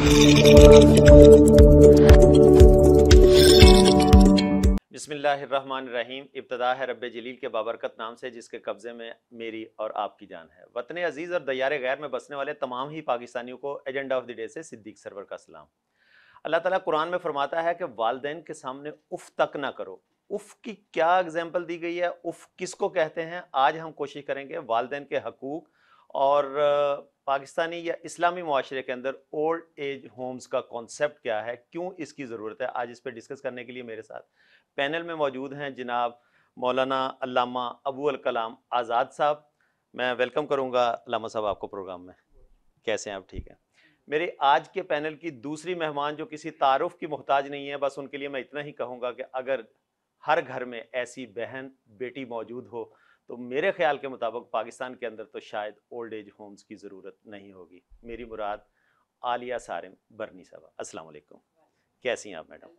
बसमीम इब्तदा है रब जलील के बाबरकत नाम से जिसके कब्ज़े में मेरी और आपकी जान है वतन अजीज़ और दयार गैर में बसने वाले तमाम ही पाकिस्तानियों को एजेंडा ऑफ द डे से सिद्दीक सरवर का सलाम अल्लाह ताला कुरान में फरमाता है कि वालदेन के सामने उफ़ तक ना करो उफ़ की क्या एग्जाम्पल दी गई है उफ़ किस को कहते हैं आज हम कोशिश करेंगे वालदेन के हकूक़ और पाकिस्तानी या इस्लामी माशरे के अंदर ओल्ड एज होम्स का कॉन्सेप्ट क्या है क्यों इसकी ज़रूरत है आज इस पर डिस्कस करने के लिए मेरे साथ पैनल में मौजूद हैं जनाब मौलाना अल्लामा अबू अलकलाम आज़ाद साहब मैं वेलकम करूँगा अलामा साहब आपको प्रोग्राम में कैसे हैं आप ठीक हैं मेरे आज के पैनल की दूसरी मेहमान जो किसी तारफ़ की मोहताज नहीं है बस उनके लिए मैं इतना ही कहूँगा कि अगर हर घर में ऐसी बहन बेटी मौजूद हो तो मेरे ख्याल के मुताबिक पाकिस्तान के अंदर तो शायद ओल्ड एज होम्स की ज़रूरत नहीं होगी मेरी मुराद आलिया सारिम बरनी साहबा अस्सलाम कैसी हैं आप मैडम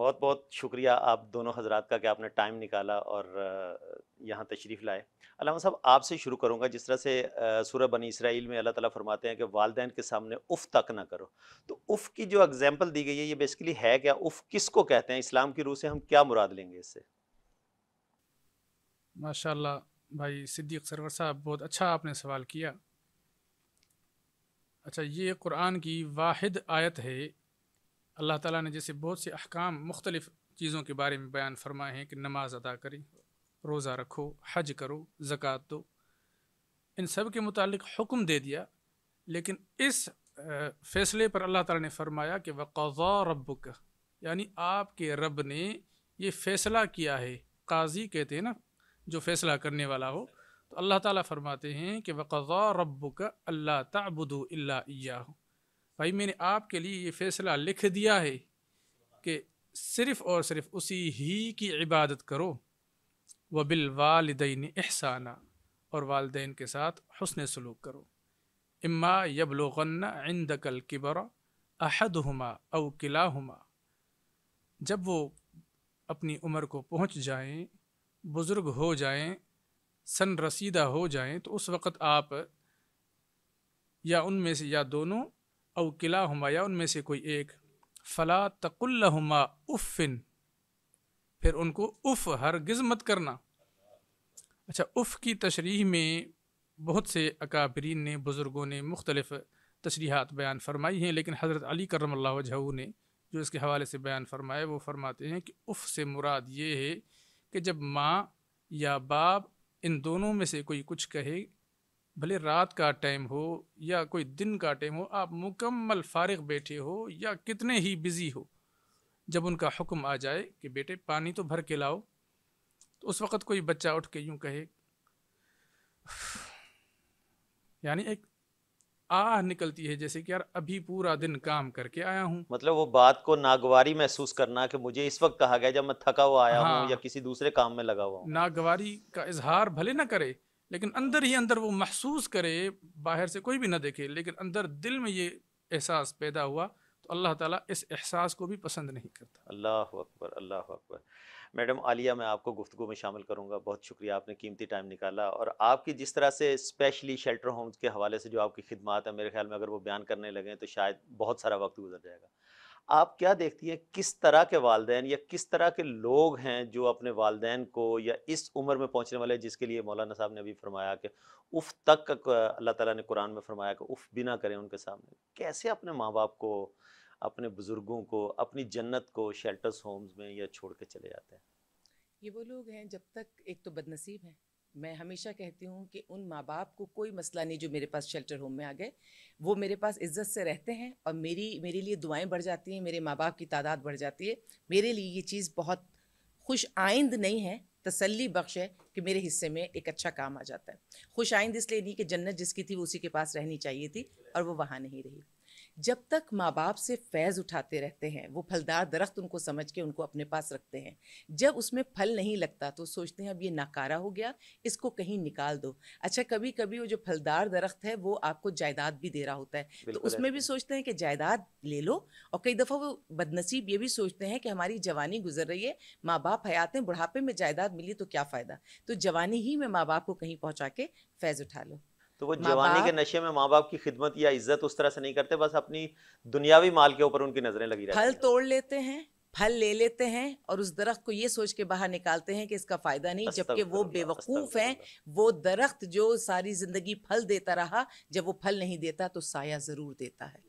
बहुत बहुत शुक्रिया आप दोनों हजरात का कि आपने टाइम निकाला और यहाँ तशरीफ़ लाए अलामा साहब आपसे शुरू करूँगा जिस तरह से सूरह बनी इसराइल में अल्लाह ताला फरमाते हैं कि वालदेन के सामने उफ़ तक ना करो तो उफ़ की जो एग्जांपल दी गई है ये बेसिकली है क्या उफ़ किस को कहते हैं इस्लाम की रूह से हम क्या मुराद लेंगे इससे माशाल्लाह भाई सिद्दीक सरवर साहब बहुत अच्छा आपने सवाल किया अच्छा ये कुरान की वाहिद आयत है अल्लाह ताला ने जैसे बहुत से अहकाम मुख्तलिफ़ चीज़ों के बारे में बयान फरमाए हैं कि नमाज़ अदा करें रोज़ा रखो हज करो ज़क़़त दो इन सब के मुतालिक हुक्म दे दिया लेकिन इस फैसले पर अल्लाह ताला ने फरमाया कि वक़ा रब्बुक यानी आपके रब ने ये फ़ैसला किया है काजी कहते हैं ना जो फैसला करने वाला हो तो अल्लाह ताला फरमाते हैं कि वक़ा रब का अल्लाह तबुदो अल्ला भाई मैंने आपके लिए ये फ़ैसला लिख दिया है कि सिर्फ़ और सिर्फ़ उसी ही की इबादत करो व बिल एहसाना और वालदेन के साथ हसन सलूक करो इम्मा यबलोगन्ना इंदकल किबरा अहद हमा अव जब वो अपनी उम्र को पहुँच जाएँ बुज़ुर्ग हो जाएं सन रसीदा हो जाएं तो उस वक़्त आप या उनमें से या दोनों अव किला हमा या उनमें से कोई एक फ़ला हमा उफ़िन फिर उनको उफ़ गज़ मत करना अच्छा उफ़ की तशरीह में बहुत से अकाबरीन ने बुज़ुर्गों ने मुख्तलफ़ तशरीहत बयान फरमाई हैं लेकिन हज़रत अली करम जहू ने जो इसके हवाले से बयान फरमाए वो फरमाते हैं कि उफ़ से मुराद ये है कि जब माँ या बाप इन दोनों में से कोई कुछ कहे भले रात का टाइम हो या कोई दिन का टाइम हो आप मुकम्मल फारग बैठे हो या कितने ही बिज़ी हो जब उनका हुक्म आ जाए कि बेटे पानी तो भर के लाओ तो उस वक़्त कोई बच्चा उठ के यूँ कहे यानी एक आह निकलती है जैसे कि यार अभी पूरा दिन काम करके आया हूँ मतलब वो बात को नागवारी महसूस करना कि मुझे इस वक्त कहा गया जब मैं थका हुआ आया हाँ, हूँ या किसी दूसरे काम में लगा हुआ नागवारी का इजहार भले ना करे लेकिन अंदर ही अंदर वो महसूस करे बाहर से कोई भी ना देखे लेकिन अंदर दिल में ये एहसास पैदा हुआ तो अल्लाह ताला इस एहसास को भी पसंद नहीं करता अल्लाह अकबर अल्लाह अकबर मैडम आलिया मैं आपको गुफ्तु में शामिल करूँगा बहुत शुक्रिया आपने कीमती टाइम निकाला और आपकी जिस तरह से स्पेशली शेल्टर होम्स के हवाले से जो आपकी खिदमत है मेरे ख्याल में अगर वो बयान करने लगे तो शायद बहुत सारा वक्त गुजर जाएगा आप क्या देखती हैं किस तरह के वालदेन या किस तरह के लोग हैं जो अपने वालदेन को या इस उम्र में पहुंचने वाले जिसके लिए मौलाना साहब ने अभी फरमाया कि उफ़ तक अल्लाह ताला ने कुरान में फरमाया कि उफ़ बिना करें उनके सामने कैसे अपने माँ बाप को अपने बुज़ुर्गों को अपनी जन्नत को शेल्टर्स होम्स में या छोड़ के चले जाते हैं ये वो लोग हैं जब तक एक तो बदनसीब हैं मैं हमेशा कहती हूँ कि उन माँ बाप को कोई मसला नहीं जो मेरे पास शेल्टर होम में आ गए वो मेरे पास इज्जत से रहते हैं और मेरी मेरे लिए दुआएं बढ़ जाती हैं मेरे माँ बाप की तादाद बढ़ जाती है मेरे लिए ये चीज़ बहुत खुश आइंद नहीं है तसल्ली बख्श है कि मेरे हिस्से में एक अच्छा काम आ जाता है खुश आइंद इसलिए नहीं कि जन्नत जिसकी थी वो उसी के पास रहनी चाहिए थी और वो वहाँ नहीं रही जब तक माँ बाप से फैज़ उठाते रहते हैं वो फलदार दरख्त उनको समझ के उनको अपने पास रखते हैं जब उसमें फल नहीं लगता तो सोचते हैं अब ये नाकारा हो गया इसको कहीं निकाल दो अच्छा कभी कभी वो जो फलदार दरख्त है वो आपको जायदाद भी दे रहा होता है तो उसमें भी सोचते हैं कि जायदाद ले लो और कई दफ़ा वो बदनसीब ये भी सोचते हैं कि हमारी जवानी गुजर रही है माँ बाप हयात हैं बुढ़ापे में जायदाद मिली तो क्या फ़ायदा तो जवानी ही में माँ बाप को कहीं पहुँचा के फैज़ उठा लो तो वो जवानी के नशे में माँ बाप की खिदमत या इज्जत उस तरह से नहीं करते बस अपनी दुनियावी माल के ऊपर उनकी नजरें लगी रहती फल तोड़ लेते हैं फल ले लेते हैं और उस दरख्त को ये सोच के बाहर निकालते हैं कि इसका फायदा नहीं जबकि वो बेवकूफ हैं वो दरख्त जो सारी जिंदगी फल देता रहा जब वो फल नहीं देता तो साया जरूर देता है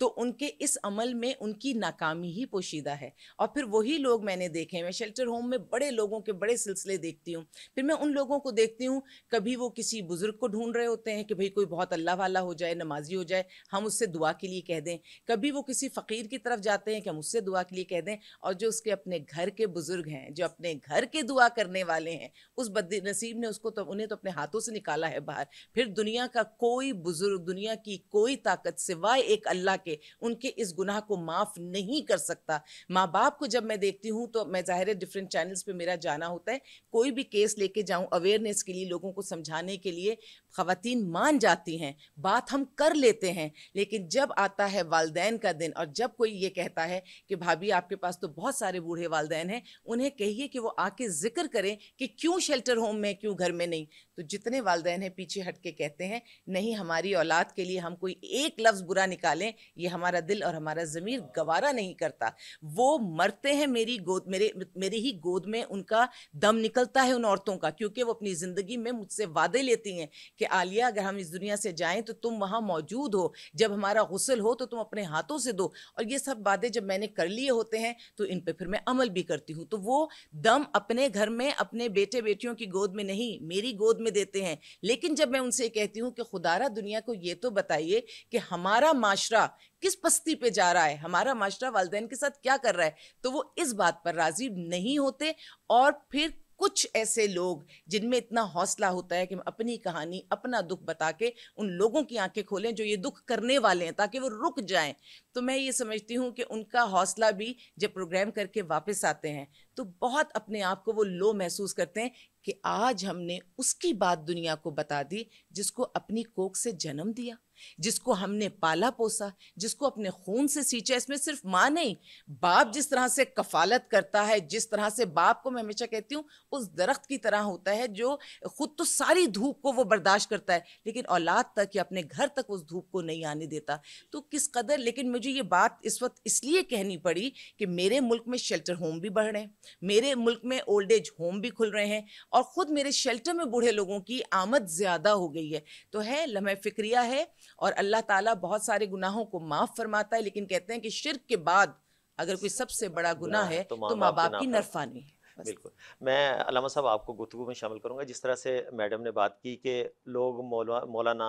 तो उनके इस अमल में उनकी नाकामी ही पोशीदा है और फिर वही लोग मैंने देखे मैं शेल्टर होम में बड़े लोगों के बड़े सिलसिले देखती हूँ फिर मैं उन लोगों को देखती हूँ कभी वो किसी बुज़ुर्ग को ढूंढ रहे होते हैं कि भाई कोई बहुत अल्लाह वाला हो जाए नमाजी हो जाए हम उससे दुआ के लिए कह दें कभी वो किसी फ़कीर की तरफ जाते हैं कि हम उससे दुआ के लिए कह दें और जो उसके अपने घर के बुज़ुर्ग हैं जो अपने घर के दुआ करने वाले हैं उस बदनसीब ने उसको तो उन्हें तो अपने हाथों से निकाला है बाहर फिर दुनिया का कोई बुज़ुर्ग दुनिया की कोई ताकत सिवाय एक अल्लाह अल्लाह के उनके इस गुनाह को माफ़ नहीं कर सकता माँ बाप को जब मैं देखती हूँ तो मैं ज़ाहिर है डिफरेंट चैनल्स पे मेरा जाना होता है कोई भी केस लेके जाऊँ अवेयरनेस के लिए लोगों को समझाने के लिए खातन मान जाती हैं बात हम कर लेते हैं लेकिन जब आता है वालदेन का दिन और जब कोई ये कहता है कि भाभी आपके पास तो बहुत सारे बूढ़े वालदेन हैं उन्हें कहिए कि वो आके ज़िक्र करें कि क्यों शेल्टर होम में क्यों घर में नहीं तो जितने वालदेन हैं पीछे हट के कहते हैं नहीं हमारी औलाद के लिए हम कोई एक लफ्ज़ बुरा निकालें ये हमारा दिल और हमारा ज़मीर गवारा नहीं करता वो मरते हैं मेरी गोद मेरे मेरी ही गोद में उनका दम निकलता है उन औरतों का क्योंकि वो अपनी ज़िंदगी में मुझसे वादे लेती हैं कि आलिया अगर हम इस दुनिया से जाएँ तो तुम वहाँ मौजूद हो जब हमारा गसल हो तो तुम अपने हाथों से दो और ये सब वादे जब मैंने कर लिए होते हैं तो इन पर फिर मैं अमल भी करती हूँ तो वो दम अपने घर में अपने बेटे बेटियों की गोद में नहीं मेरी गोद में देते हैं लेकिन जब मैं उनसे कहती हूँ कि खुदारा दुनिया को ये तो बताइए कि हमारा माशरा बच्चा किस पस्ती पे जा रहा है हमारा माशरा वालदेन के साथ क्या कर रहा है तो वो इस बात पर राजी नहीं होते और फिर कुछ ऐसे लोग जिनमें इतना हौसला होता है कि मैं अपनी कहानी अपना दुख बता के उन लोगों की आंखें खोलें जो ये दुख करने वाले हैं ताकि वो रुक जाएं तो मैं ये समझती हूँ कि उनका हौसला भी जब प्रोग्राम करके वापस आते हैं तो बहुत अपने आप को वो लो महसूस करते हैं कि आज हमने उसकी बात दुनिया को बता दी जिसको अपनी कोक से जन्म दिया जिसको हमने पाला पोसा जिसको अपने खून से सींचा इसमें सिर्फ माँ नहीं बाप जिस तरह से कफालत करता है जिस तरह से बाप को मैं हमेशा कहती हूँ उस दरख्त की तरह होता है जो खुद तो सारी धूप को वो बर्दाश्त करता है लेकिन औलाद तक या अपने घर तक उस धूप को नहीं आने देता तो किस कदर लेकिन मुझे ये बात इस वक्त इसलिए कहनी पड़ी कि मेरे मुल्क में शेल्टर होम भी बढ़ रहे हैं मेरे मुल्क में ओल्ड एज होम भी खुल रहे हैं और ख़ुद मेरे शेल्टर में बूढ़े लोगों की आमद ज़्यादा हो गई है तो है लम्हे फ़िक्रिया है और अल्लाह ताला बहुत सारे गुनाहों को माफ़ फरमाता है लेकिन कहते हैं कि शिरक के बाद अगर कोई सबसे बड़ा गुनाह है तो, तो माँ बाप की नरफानी है बिल्कुल मैं अलामा साहब आपको गुफ्तु में शामिल करूँगा जिस तरह से मैडम ने बात की कि लोग मौला मौलाना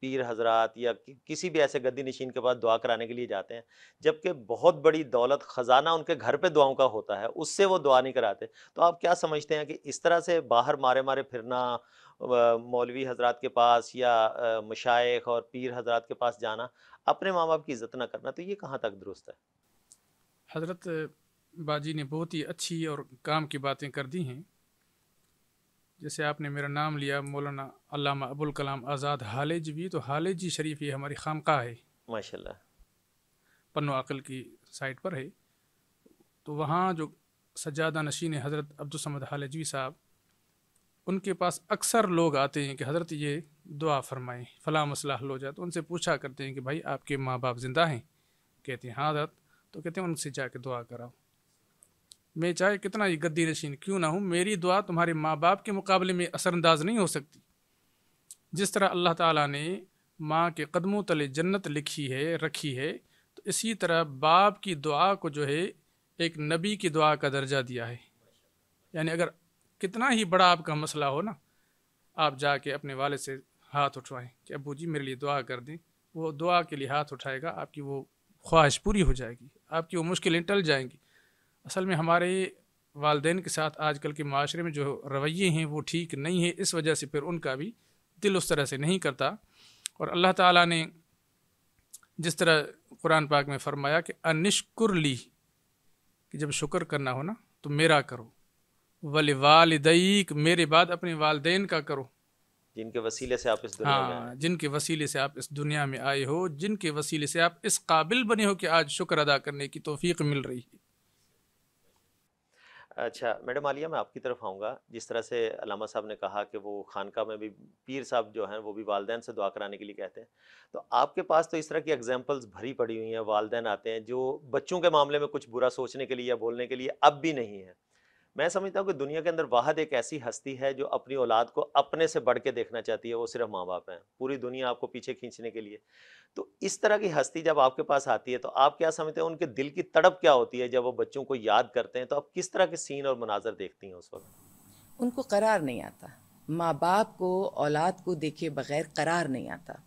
पीर हजरात या कि, किसी भी ऐसे गद्दी नशीन के पास दुआ कराने के लिए जाते हैं जबकि बहुत बड़ी दौलत ख़जाना उनके घर पर दुआओं का होता है उससे वो दुआ नहीं कराते तो आप क्या समझते हैं कि इस तरह से बाहर मारे मारे फिरना मौलवी हजरात के पास या मशाइ और पीर हजरात के पास जाना अपने माँ बाप की इज्जत ना करना तो ये कहाँ तक दुरुस्त है हजरत बाजी ने बहुत ही अच्छी और काम की बातें कर दी हैं जैसे आपने मेरा नाम लिया मौलाना अल्लामा अबुल कलाम आज़ाद हालिज भी तो हालिज जी शरीफ ये हमारी खामका है माशा पन्नो अकल की साइट पर है तो वहाँ जो सजादा नशीन हज़रत अब्दुलसमद हालजवी साहब उनके पास अक्सर लोग आते हैं कि हज़रत ये दुआ फरमाएँ फ़ला मसला हल हो जाए तो उनसे पूछा करते हैं कि भाई आपके माँ बाप ज़िंदा हैं कहते हैं हाँ हज़रत तो कहते हैं उनसे जाके दुआ कराओ मैं चाहे कितना ही गद्दी नशीन क्यों ना हूँ मेरी दुआ तुम्हारे माँ बाप के मुकाबले में असरअंदाज नहीं हो सकती जिस तरह अल्लाह ताला ने माँ के कदमों तले जन्नत लिखी है रखी है तो इसी तरह बाप की दुआ को जो है एक नबी की दुआ का दर्जा दिया है यानी अगर कितना ही बड़ा आपका मसला हो ना आप जाके अपने वाले से हाथ उठवाएं कि अबू जी मेरे लिए दुआ कर दें वो दुआ के लिए हाथ उठाएगा आपकी वो ख्वाहिश पूरी हो जाएगी आपकी वो मुश्किलें टल जाएंगी असल में हमारे वालदेन के साथ आजकल के माशरे में जो रवैये हैं वो ठीक नहीं है इस वजह से फिर उनका भी दिल उस तरह से नहीं करता और अल्लाह ताला ने जिस तरह कुरान पाक में फरमाया कि अनिश्कुर ली कि जब शुक्र करना हो ना तो मेरा करो वल वालदईक मेरे बाद अपने वालदेन का करो जिनके वसीले से आप इस दुनिया हाँ, में जिनके वसीले से आप इस दुनिया में आए हो जिनके वसीले से आप इस काबिल बने हो कि आज शुक्र अदा करने की तोफ़ी मिल रही है अच्छा मैडम आलिया मैं आपकी तरफ आऊँगा जिस तरह से अलामा साहब ने कहा कि वो खानका में भी पीर साहब जो हैं वो भी वालदेन से दुआ कराने के लिए कहते हैं तो आपके पास तो इस तरह की एग्जांपल्स भरी पड़ी हुई हैं वालदेन आते हैं जो बच्चों के मामले में कुछ बुरा सोचने के लिए या बोलने के लिए अब भी नहीं है मैं समझता हूँ कि दुनिया के अंदर वाहद एक ऐसी हस्ती है जो अपनी औलाद को अपने से बढ़ के देखना चाहती है वो सिर्फ माँ बाप हैं पूरी दुनिया आपको पीछे खींचने के लिए तो इस तरह की हस्ती जब आपके पास आती है तो आप क्या समझते हैं उनके दिल की तड़प क्या होती है जब वो बच्चों को याद करते हैं तो आप किस तरह के सीन और मनाजर देखती हैं उस वक्त उनको करार नहीं आता माँ बाप को औलाद को देखे बगैर करार नहीं आता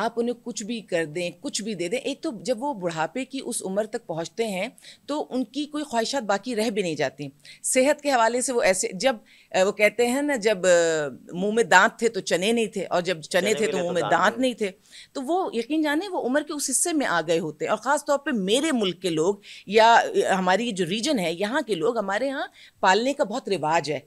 आप उन्हें कुछ भी कर दें कुछ भी दे दें एक तो जब वो बुढ़ापे की उस उम्र तक पहुँचते हैं तो उनकी कोई ख्वाहिशात बाकी रह भी नहीं जाती सेहत के हवाले से वो ऐसे जब वो कहते हैं ना जब मुंह में दांत थे तो चने नहीं थे और जब चने, चने थे तो मुंह तो में दांत नहीं थे तो वो यकीन जाने वो उम्र के उस हिस्से में आ गए होते हैं और ख़ास तौर पर मेरे मुल्क के लोग या हमारी जो रीजन है यहाँ के लोग हमारे यहाँ पालने का बहुत रिवाज है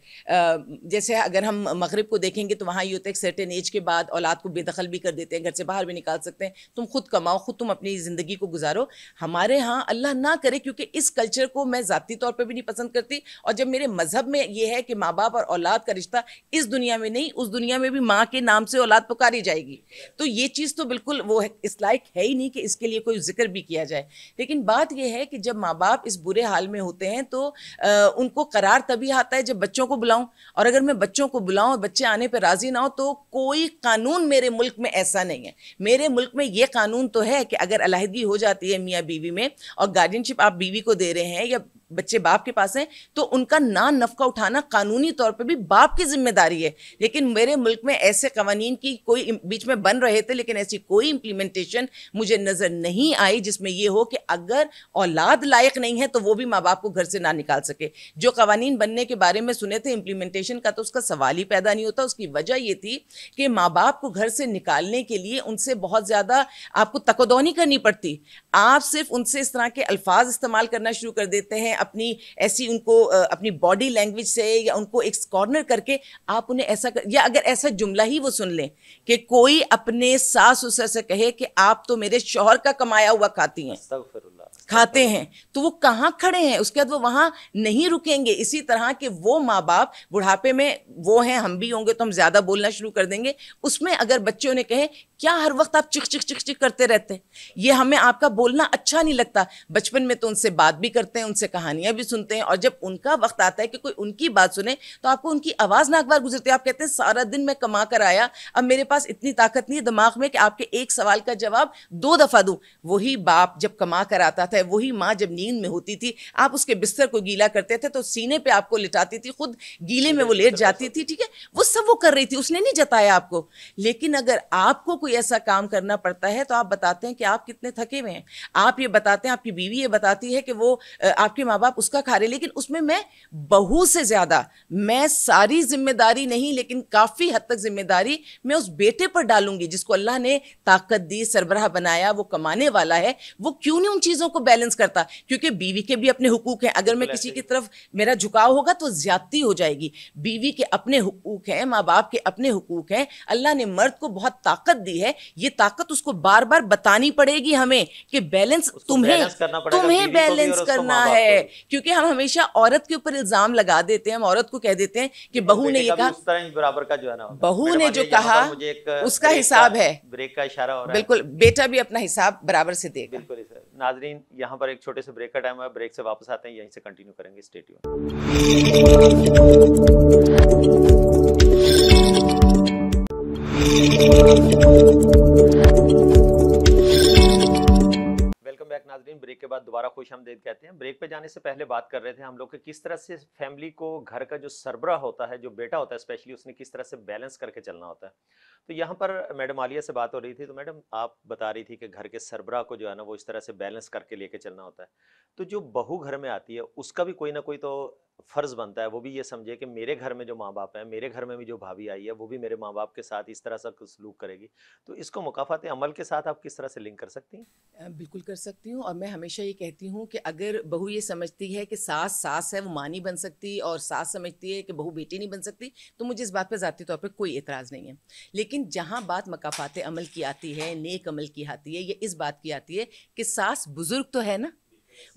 जैसे अगर हम मगरब को देखेंगे तो वहाँ ये होता है सर्टेन एज के बाद औलाद को बेदखल भी कर देते हैं घर से बाहर भी निकाल सकते हैं तुम खुद कमाओ खुद तुम अपनी ज़िंदगी को गुजारो हमारे यहाँ अल्लाह ना करे क्योंकि इस कल्चर को मैं ज़ाती तौर पर भी नहीं पसंद करती और जब मेरे मज़हब में ये है कि माँ बाप और औलाद का रिश्ता इस दुनिया में नहीं उस दुनिया में भी माँ के नाम से औलाद पुकारी जाएगी तो ये चीज़ तो बिल्कुल वो इस लायक है ही नहीं कि इसके लिए कोई जिक्र भी किया जाए लेकिन बात यह है कि जब माँ बाप इस बुरे हाल में होते हैं तो आ, उनको करार तभी आता है जब बच्चों को बुलाऊं और अगर मैं बच्चों को बुलाऊं और बच्चे आने पर राज़ी ना हो तो कोई कानून मेरे मुल्क में ऐसा नहीं नहीं है मेरे मुल्क में ये कानून तो है कि अगर अलहदगी हो जाती है मियाँ बीवी में और गार्जियनशिप आप बीवी को दे रहे हैं या बच्चे बाप के पास हैं तो उनका ना नफका उठाना कानूनी तौर पे भी बाप की जिम्मेदारी है लेकिन मेरे मुल्क में ऐसे कवानीन की कोई बीच में बन रहे थे लेकिन ऐसी कोई इम्प्लीमेंटेशन मुझे नज़र नहीं आई जिसमें यह हो कि अगर औलाद लायक नहीं है तो वो भी माँ बाप को घर से ना निकाल सके जो कवानीन बनने के बारे में सुने थे इम्प्लीमेंटेशन का तो उसका सवाल ही पैदा नहीं होता उसकी वजह यह थी कि माँ बाप को घर से निकालने के लिए उनसे बहुत ज़्यादा आपको तकोदौनी करनी पड़ती आप सिर्फ उनसे इस तरह के अल्फाज इस्तेमाल करना शुरू कर देते हैं अपनी ऐसी उनको अपनी बॉडी लैंग्वेज से या उनको एक कॉर्नर करके आप उन्हें ऐसा कर, या अगर ऐसा जुमला ही वो सुन लें कि कोई अपने सास ससुर से कहे कि आप तो मेरे शोहर का कमाया हुआ खाती हैं खाते हैं तो वो कहाँ खड़े हैं उसके बाद वो वहाँ नहीं रुकेंगे इसी तरह के वो माँ बाप बुढ़ापे में वो हैं हम भी होंगे तो हम ज़्यादा बोलना शुरू कर देंगे उसमें अगर बच्चे उन्हें कहें क्या हर वक्त आप चिक चिक चिक चिक करते रहते हैं ये हमें आपका बोलना अच्छा नहीं लगता बचपन में तो उनसे बात भी करते हैं उनसे कहानियाँ भी सुनते हैं और जब उनका वक्त आता है कि कोई उनकी बात सुने तो आपको उनकी आवाज़ अखबार गुजरती है आप कहते हैं सारा दिन मैं कमा कर आया अब मेरे पास इतनी ताकत नहीं है दिमाग में कि आपके एक सवाल का जवाब दो दफ़ा दूँ वही बाप जब कमा कर आता था है वही माँ जब नींद में होती थी आप उसके बिस्तर को गीला करते थे तो सीने पे आपको लिटाती थी खुद गीले में वो लेट जाती थी ठीक है वो सब वो कर रही थी उसने नहीं जताया आपको लेकिन अगर आपको कोई ऐसा काम करना पड़ता है तो आप बताते हैं कि आप कितने थके हुए हैं आप ये बताते हैं आपकी बीवी ये बताती है कि वो आपके माँ बाप उसका खा रहे लेकिन उसमें मैं बहू से ज़्यादा मैं सारी जिम्मेदारी नहीं लेकिन काफ़ी हद तक जिम्मेदारी मैं उस बेटे पर डालूंगी जिसको अल्लाह ने ताकत दी सरबराह बनाया वो कमाने वाला है वो क्यों नहीं उन चीज़ों को बैलेंस करता क्योंकि बीवी के भी अपने हुकूक हैं अगर मैं किसी की तरफ मेरा झुकाव होगा तो ज्यादती हो जाएगी बीवी के अपने हुकूक हैं माँ बाप के अपने हुकूक हैं अल्लाह ने मर्द को बहुत ताकत दी है ये ताकत उसको बार बार बतानी पड़ेगी हमें कि बैलेंस तुम्हें तुम्हें बैलेंस करना है क्योंकि हम हमेशा औरत के ऊपर इल्जाम लगा देते हैं हम औरत को कह देते हैं कि बहू ने ये कहा बराबर का जो है ना बहू ने जो कहा उसका हिसाब है ब्रेक का इशारा हो रहा है बिल्कुल बेटा भी अपना हिसाब बराबर से देगा बिल्कुल नाजरीन यहाँ पर एक छोटे से ब्रेक का टाइम है ब्रेक से वापस आते हैं यहीं से कंटिन्यू करेंगे स्टेट नाजरीन ब्रेक के बाद दोबारा खुश आमदेद कहते हैं ब्रेक पे जाने से पहले बात कर रहे थे हम लोग के किस तरह से फैमिली को घर का जो सरबरा होता है जो बेटा होता है स्पेशली उसने किस तरह से बैलेंस करके चलना होता है तो यहाँ पर मैडम आलिया से बात हो रही थी तो मैडम आप बता रही थी कि घर के सरबरा को जो है ना वो इस तरह से बैलेंस करके लेके चलना होता है तो जो बहू घर में आती है उसका भी कोई ना कोई तो फ़र्ज़ बनता है वो भी ये समझे कि मेरे घर में जो माँ बाप हैं मेरे घर में भी जो भाभी आई है वो भी मेरे माँ बाप के साथ इस तरह से सलूक करेगी तो इसको मुकाफात अमल के साथ आप किस तरह से लिंक कर सकती हैं बिल्कुल कर सकती हूँ और मैं हमेशा ये कहती हूँ कि अगर बहू ये समझती है कि सास सास है वो माँ नहीं बन सकती और सास समझती है कि बहू बेटी नहीं बन सकती तो मुझे इस बात पर ज़ाती तौर पर कोई एतराज़ नहीं है लेकिन जहाँ बात मकाफात अमल की आती है नेक अमल की आती है या इस बात की आती है कि सास बुज़ुर्ग तो है ना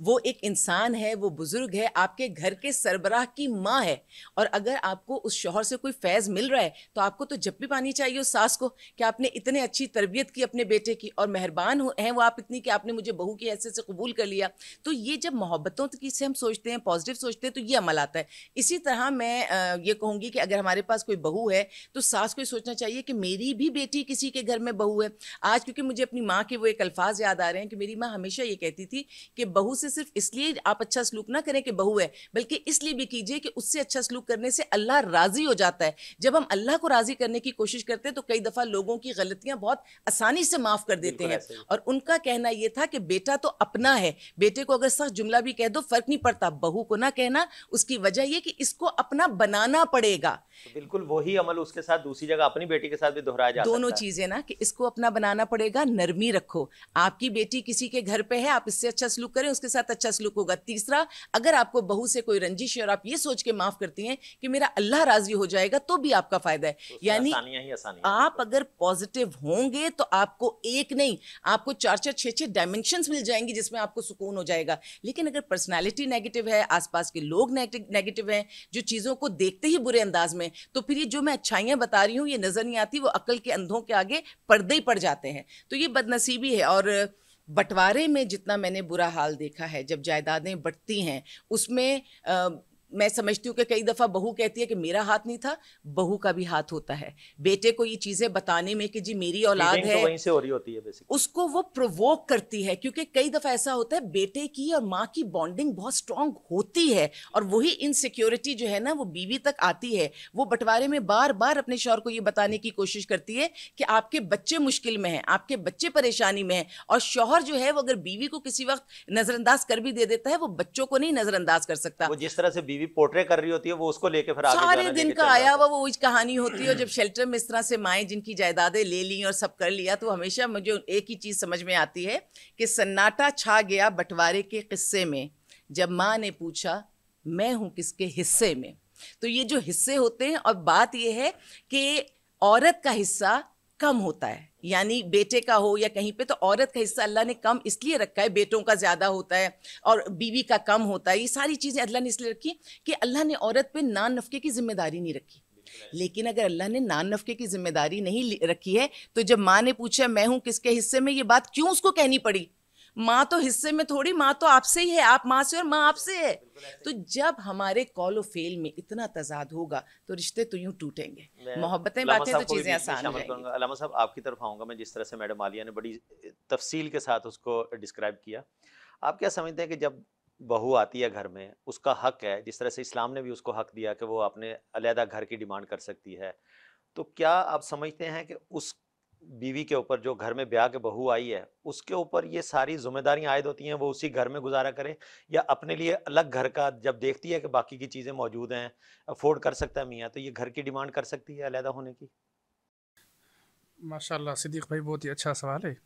वो एक इंसान है वो बुज़ुर्ग है आपके घर के सरबराह की माँ है और अगर आपको उस शोहर से कोई फैज़ मिल रहा है तो आपको तो जब भी पानी चाहिए उस सास को कि आपने इतने अच्छी तरबियत की अपने बेटे की और मेहरबान हैं वो आप इतनी कि आपने मुझे बहू की ऐसे से कबूल कर लिया तो ये जब मोहब्बतों की से हम सोचते हैं पॉजिटिव सोचते हैं तो ये अमल आता है इसी तरह मैं ये कहूँगी कि अगर हमारे पास कोई बहू है तो सास को सोचना चाहिए कि मेरी भी बेटी किसी के घर में बहू है आज क्योंकि मुझे अपनी माँ के वो एक अल्फाज याद आ रहे हैं कि मेरी माँ हमेशा ये कहती थी कि बहू बहू से सिर्फ इसलिए आप अच्छा सलूक ना करें कि बहू है बल्कि इसलिए भी कीजिए कि उससे अच्छा सलूक करने से अल्लाह राज़ी हो जाता है जब हम अल्लाह को राज़ी करने की कोशिश करते हैं तो कई दफ़ा लोगों की गलतियाँ बहुत आसानी से माफ़ कर देते हैं और उनका कहना यह था कि बेटा तो अपना है बेटे को अगर सख्त जुमला भी कह दो फ़र्क नहीं पड़ता बहू को ना कहना उसकी वजह यह कि इसको अपना बनाना पड़ेगा बिल्कुल वही अमल उसके साथ दूसरी जगह अपनी बेटी के साथ भी दोहराया जाता दोनों चीजें ना कि इसको अपना बनाना पड़ेगा नरमी रखो आपकी बेटी किसी के घर पे है आप इससे अच्छा सलूक करें उसके साथ अच्छा सलूक होगा तीसरा अगर आपको बहू से कोई रंजिश है और आप ये सोच के माफ करती हैं कि मेरा अल्लाह राजी हो जाएगा तो भी आपका फायदा है तो यानी आप अगर पॉजिटिव होंगे तो आपको एक नहीं आपको चार चार छः छः डायमेंशन मिल जाएंगी जिसमें आपको सुकून हो जाएगा लेकिन अगर पर्सनैलिटी नेगेटिव है आसपास के लोग नेगेटिव हैं जो चीज़ों को देखते ही बुरे अंदाज में तो फिर ये जो मैं अच्छाइयाँ बता रही हूँ ये नज़र नहीं आती वो अक्ल के अंधों के आगे पर्दे ही पड़ जाते हैं तो ये बदनसीबी है और बंटवारे में जितना मैंने बुरा हाल देखा है जब जायदादें बढ़ती हैं उसमें मैं समझती हूँ कि कई दफ़ा बहू कहती है कि मेरा हाथ नहीं था बहू का भी हाथ होता है बेटे को ये चीज़ें बताने में कि जी मेरी औलाद है तो वहीं से हो रही होती है बेसिकली उसको वो प्रोवोक करती है क्योंकि कई दफ़ा ऐसा होता है बेटे की और माँ की बॉन्डिंग बहुत स्ट्रांग होती है और वही इनसिक्योरिटी जो है ना वो बीवी तक आती है वो बंटवारे में बार बार अपने शौहर को ये बताने की कोशिश करती है कि आपके बच्चे मुश्किल में हैं आपके बच्चे परेशानी में हैं और शौहर जो है वो अगर बीवी को किसी वक्त नज़रअंदाज कर भी दे देता है वो बच्चों को नहीं नज़रअंदाज कर सकता वो जिस तरह से बीवी बीवी पोर्ट्रे कर रही होती है वो उसको लेके फिर सारे दिन का आया हुआ वो उस कहानी होती है जब शेल्टर में इस तरह से माए जिनकी जायदादें ले ली और सब कर लिया तो हमेशा मुझे एक ही चीज़ समझ में आती है कि सन्नाटा छा गया बंटवारे के किस्से में जब माँ ने पूछा मैं हूँ किसके हिस्से में तो ये जो हिस्से होते हैं और बात यह है कि औरत का हिस्सा कम होता है यानी बेटे का हो या कहीं पे तो औरत का हिस्सा अल्लाह ने कम इसलिए रखा है बेटों का ज़्यादा होता है और बीवी का कम होता है ये सारी चीज़ें अल्लाह ने इसलिए रखी कि अल्लाह ने औरत पे नान नफके की जिम्मेदारी नहीं रखी लेकिन अगर अल्लाह ने नान नफके की जिम्मेदारी नहीं रखी है तो जब माँ ने पूछा मैं हूँ किसके हिस्से में ये बात क्यों उसको कहनी पड़ी माँ तो हिस्से में थोड़ी माँ तो आपसे ही है आप माँ से और माँ आपसे है तो जब हमारे कॉल ऑफ फेल में इतना तजाद होगा तो रिश्ते तो यूं टूटेंगे मोहब्बतें बातें तो चीज़ें आसान अलामा साहब आपकी तरफ आऊंगा मैं जिस तरह से मैडम आलिया ने बड़ी तफसील के साथ उसको डिस्क्राइब किया आप क्या समझते हैं कि जब बहू आती है घर में उसका हक है जिस तरह से इस्लाम ने भी उसको हक दिया कि वो अपने अलहदा घर की डिमांड कर सकती है तो क्या आप समझते हैं कि उस बीवी के ऊपर जो घर में ब्याह के बहू आई है उसके ऊपर ये सारी जिम्मेदारियां आयद होती हैं वो उसी घर में गुजारा करे या अपने लिए अलग घर का जब देखती है कि बाकी की चीज़ें मौजूद हैं अफोर्ड कर सकता है मियाँ तो ये घर की डिमांड कर सकती है अलहदा होने की माशाल्लाह सिद्दीक भाई बहुत ही अच्छा सवाल है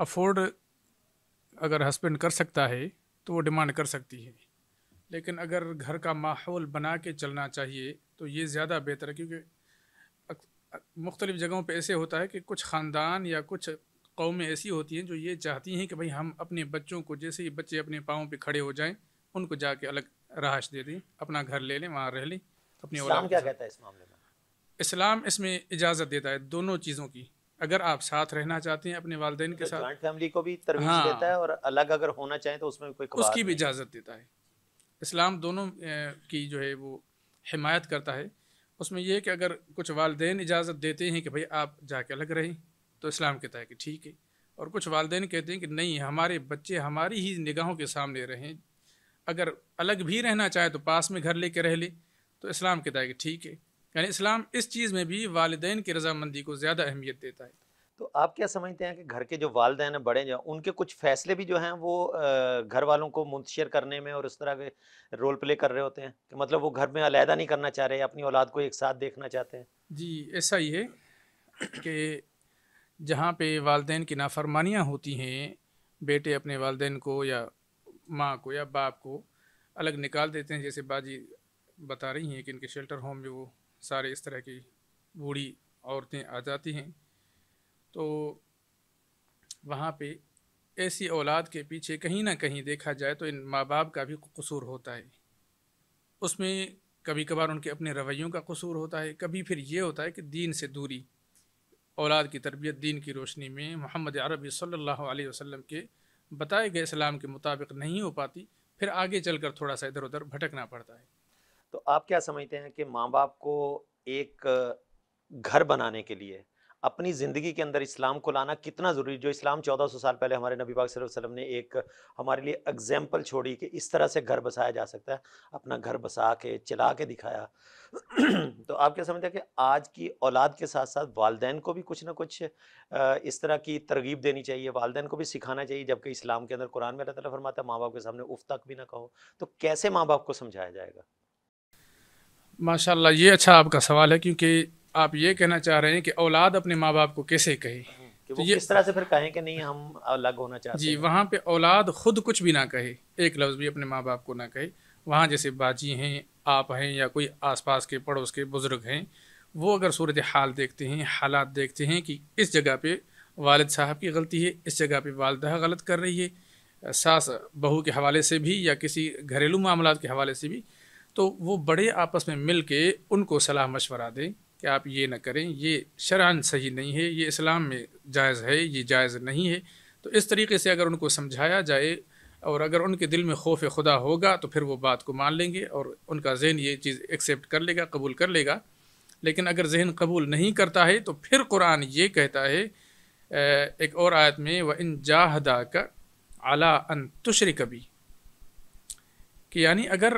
अफोर्ड अगर हस्बैंड कर सकता है तो वो डिमांड कर सकती है लेकिन अगर घर का माहौल बना के चलना चाहिए तो ये ज़्यादा बेहतर है क्योंकि मुख्तलि जगहों पर ऐसे होता है कि कुछ ख़ानदान या कुछ कौमें ऐसी होती हैं जो ये चाहती हैं कि भाई हम अपने बच्चों को जैसे ही बच्चे अपने पाँव पर खड़े हो जाएँ उनको जाके अलग रहाश दे दें अपना घर ले लें वहाँ रह लें अपने इस्लाम क्या कहता है इस मामले में इस्लाम इसमें इजाज़त देता है दोनों चीज़ों की अगर आप साथ रहना चाहते हैं अपने वालदेन के मतलब साथ फैमिली को भी हाँ, देता है और अलग अगर होना चाहें तो उसमें कोई उसकी भी इजाज़त देता है इस्लाम दोनों की जो है वो हिमायत करता है उसमें यह कि अगर कुछ वालदे इजाज़त देते हैं कि भाई आप जाके अलग रहें तो इस्लाम कहता है कि ठीक है और कुछ वालदे कहते हैं कि नहीं हमारे बच्चे हमारी ही निगाहों के सामने रहें अगर अलग भी रहना चाहे तो पास में घर ले कर रह ले तो इस्लाम कहता है कि ठीक है यानी इस्लाम इस चीज़ में भी वालदे की रजामंदी को ज़्यादा अहमियत देता है तो आप क्या समझते हैं कि घर के जो वालदे हैं बड़े जो उनके कुछ फैसले भी जो हैं वो घर वालों को मुंतशर करने में और इस तरह के रोल प्ले कर रहे होते हैं कि मतलब वो घर में अलहदा नहीं करना चाह रहे अपनी औलाद को एक साथ देखना चाहते हैं जी ऐसा ही है कि जहाँ पे वालदेन की नाफरमानियाँ होती हैं बेटे अपने वालदेन को या माँ को या बाप को अलग निकाल देते हैं जैसे बाजी बता रही हैं कि इनके शेल्टर होम में वो सारे इस तरह की बूढ़ी औरतें आ जाती हैं तो वहाँ पे ऐसी औलाद के पीछे कहीं ना कहीं देखा जाए तो इन माँ बाप का भी कसूर होता है उसमें कभी कभार उनके अपने रवैयों का कसूर होता है कभी फिर ये होता है कि दीन से दूरी औलाद की तरबियत दीन की रोशनी में मोहम्मद अरबी सल्लल्लाहु अलैहि वसल्लम के बताए गए इस्लाम के मुताबिक नहीं हो पाती फिर आगे चलकर थोड़ा सा इधर उधर भटकना पड़ता है तो आप क्या समझते हैं कि माँ बाप को एक घर बनाने के लिए अपनी ज़िंदगी के अंदर इस्लाम को लाना कितना ज़रूरी जो इस्लाम 1400 साल पहले हमारे नबी पाक वसल्लम ने एक हमारे लिए एग्जाम्पल छोड़ी कि इस तरह से घर बसाया जा सकता है अपना घर बसा के चला के दिखाया तो आप क्या समझते हैं कि आज की औलाद के साथ साथ वालदेन को भी कुछ ना कुछ इस तरह की तरगीब देनी चाहिए वालदेन को भी सिखाना चाहिए जबकि इस्लाम के अंदर कुरान में अल्लाह ताला फरमाता है माँ बाप के सामने उफ तक भी ना कहो तो कैसे माँ बाप को समझाया जाएगा माशाल्लाह ये अच्छा आपका सवाल है क्योंकि आप ये कहना चाह रहे हैं कि औलाद अपने माँ बाप को कैसे कहे हम्म, तो ये किस तरह से फिर कहें कि नहीं हम अलग होना चाहते जी वहाँ पे औलाद खुद कुछ भी ना कहे एक लफ्ज़ भी अपने माँ बाप को ना कहे वहाँ जैसे बाजी हैं आप हैं या कोई आसपास के पड़ोस के बुज़ुर्ग हैं वो अगर सूरत हाल देखते हैं हालात देखते हैं कि इस जगह पे वालद साहब की गलती है इस जगह पे वालदा गलत कर रही है सास बहू के हवाले से भी या किसी घरेलू मामला के हवाले से भी तो वो बड़े आपस में मिल के उनको सलाह मशवरा दें कि आप ये ना करें ये शरान सही नहीं है ये इस्लाम में जायज़ है ये जायज़ नहीं है तो इस तरीके से अगर उनको समझाया जाए और अगर उनके दिल में खौफ खुदा होगा तो फिर वो बात को मान लेंगे और उनका जहन ये चीज़ एक्सेप्ट कर लेगा कबूल कर लेगा लेकिन अगर जहन कबूल नहीं करता है तो फिर कुरान ये कहता है एक और आयत में व इन जाहदा का अला अन तुशर कभी कि यानी अगर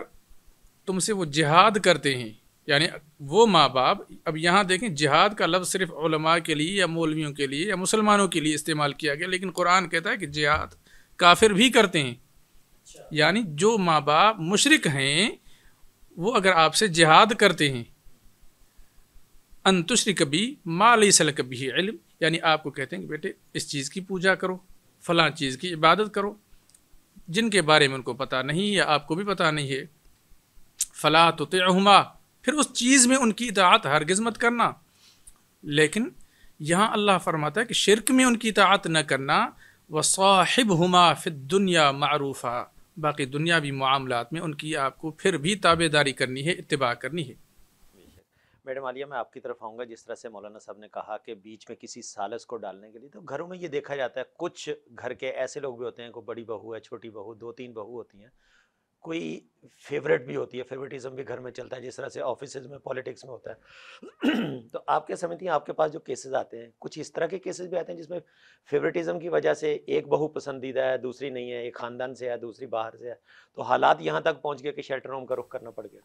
तुमसे वो जिहाद करते हैं यानी वो माँ बाप अब यहाँ देखें जिहाद का लफ्ज़ सिर्फ उलमा के लिए या मौलवियों के लिए या मुसलमानों के लिए इस्तेमाल किया गया लेकिन कुरान कहता है कि जिहाद काफिर भी करते हैं अच्छा। यानी जो माँ बाप मुशरक हैं वो अगर आपसे जिहाद करते हैं अंतुश्र कभी माली सल कभी इलम यानी आपको कहते हैं कि बेटे इस चीज़ की पूजा करो फ़लाँ चीज़ की इबादत करो जिनके बारे में उनको पता नहीं या आपको भी पता नहीं है फ़लाँ तो तेहुमा फिर उस चीज़ में उनकी इतात हरगिज़ मत करना लेकिन यहाँ अल्लाह फरमाता है कि शिरक में उनकी इतात न करना व साहिब हुमा फिर दुनिया मरूफ़ा बाकी दुनियावी मामला में उनकी आपको फिर भी ताबेदारी करनी है इतबा करनी है मैडम आलिया मैं आपकी तरफ आऊँगा जिस तरह से मौलाना साहब ने कहा कि बीच में किसी सालस को डालने के लिए तो घरों में ये देखा जाता है कुछ घर के ऐसे लोग भी होते हैं को बड़ी बहू है छोटी बहू दो तीन बहू होती हैं कोई फेवरेट भी होती है फेवरेटिज्म भी घर में चलता है जिस तरह से ऑफिस में पॉलिटिक्स में होता है तो आप क्या समझती हैं आपके पास जो केसेस आते हैं कुछ इस तरह के केसेस भी आते हैं जिसमें फेवरेटिज्म की वजह से एक बहु पसंदीदा है दूसरी नहीं है एक खानदान से है दूसरी बाहर से है तो हालात यहाँ तक पहुँच गए कि शेल्टर होम का रुख करना पड़ गया